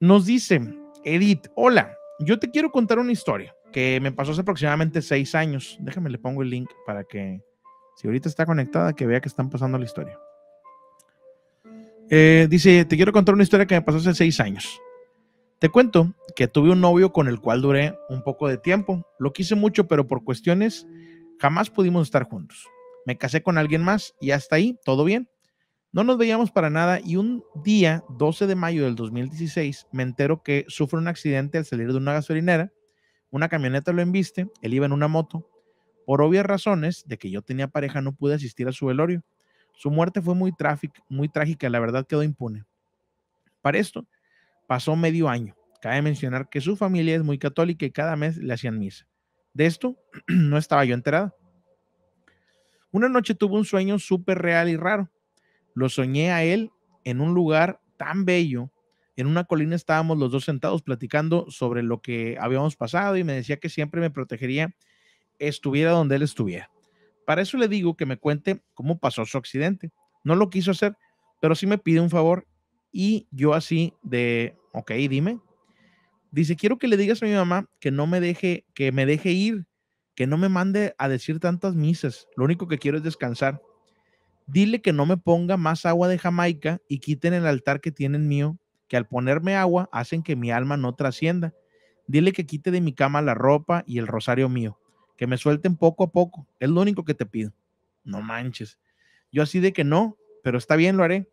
Nos dice Edith, hola, yo te quiero contar una historia que me pasó hace aproximadamente seis años. Déjame, le pongo el link para que, si ahorita está conectada, que vea que están pasando la historia. Eh, dice, te quiero contar una historia que me pasó hace seis años. Te cuento que tuve un novio con el cual duré un poco de tiempo. Lo quise mucho, pero por cuestiones jamás pudimos estar juntos. Me casé con alguien más y hasta ahí, todo bien. No nos veíamos para nada y un día, 12 de mayo del 2016, me entero que sufre un accidente al salir de una gasolinera, una camioneta lo embiste, él iba en una moto. Por obvias razones de que yo tenía pareja no pude asistir a su velorio. Su muerte fue muy, muy trágica, la verdad quedó impune. Para esto pasó medio año. Cabe mencionar que su familia es muy católica y cada mes le hacían misa. De esto no estaba yo enterada. Una noche tuve un sueño súper real y raro. Lo soñé a él en un lugar tan bello. En una colina estábamos los dos sentados platicando sobre lo que habíamos pasado y me decía que siempre me protegería estuviera donde él estuviera. Para eso le digo que me cuente cómo pasó su accidente. No lo quiso hacer, pero sí me pide un favor y yo así de, ok, dime. Dice, quiero que le digas a mi mamá que no me deje, que me deje ir, que no me mande a decir tantas misas. Lo único que quiero es descansar dile que no me ponga más agua de Jamaica y quiten el altar que tienen mío, que al ponerme agua hacen que mi alma no trascienda. Dile que quite de mi cama la ropa y el rosario mío, que me suelten poco a poco, es lo único que te pido. No manches. Yo así de que no, pero está bien, lo haré.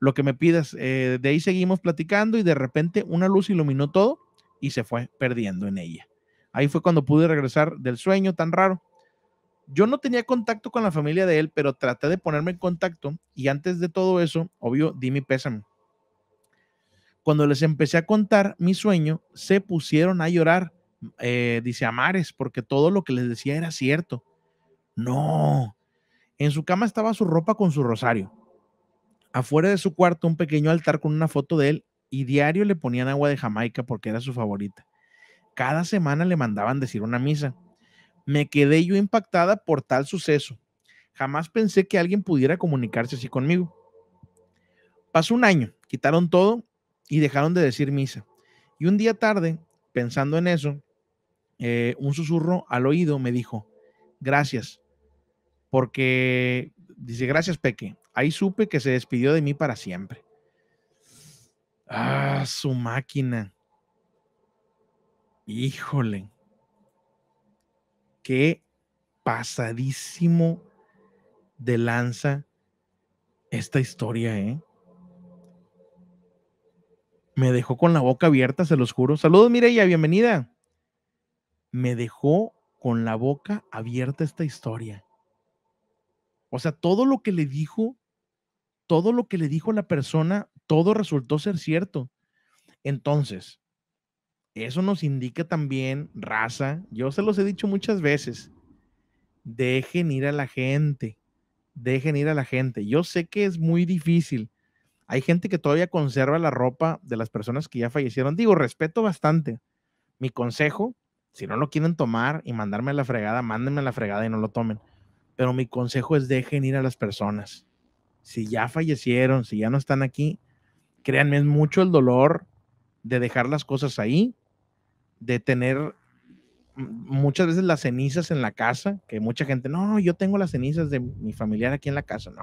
Lo que me pidas. Eh, de ahí seguimos platicando y de repente una luz iluminó todo y se fue perdiendo en ella. Ahí fue cuando pude regresar del sueño tan raro. Yo no tenía contacto con la familia de él, pero traté de ponerme en contacto y antes de todo eso, obvio, di mi pésame. Cuando les empecé a contar mi sueño, se pusieron a llorar, eh, dice Amares, porque todo lo que les decía era cierto. No, en su cama estaba su ropa con su rosario. Afuera de su cuarto, un pequeño altar con una foto de él y diario le ponían agua de Jamaica porque era su favorita. Cada semana le mandaban decir una misa me quedé yo impactada por tal suceso. Jamás pensé que alguien pudiera comunicarse así conmigo. Pasó un año, quitaron todo y dejaron de decir misa. Y un día tarde, pensando en eso, eh, un susurro al oído me dijo, gracias, porque, dice, gracias Peque, ahí supe que se despidió de mí para siempre. Ah, su máquina. Híjole qué pasadísimo de lanza esta historia, ¿eh? Me dejó con la boca abierta, se los juro. Saludos, Mireya, bienvenida. Me dejó con la boca abierta esta historia. O sea, todo lo que le dijo, todo lo que le dijo la persona, todo resultó ser cierto. Entonces, eso nos indica también, raza, yo se los he dicho muchas veces, dejen ir a la gente, dejen ir a la gente. Yo sé que es muy difícil. Hay gente que todavía conserva la ropa de las personas que ya fallecieron. Digo, respeto bastante. Mi consejo, si no lo quieren tomar y mandarme a la fregada, mándenme a la fregada y no lo tomen. Pero mi consejo es dejen ir a las personas. Si ya fallecieron, si ya no están aquí, créanme, es mucho el dolor de dejar las cosas ahí, de tener muchas veces las cenizas en la casa, que mucha gente, no, yo tengo las cenizas de mi familiar aquí en la casa, no,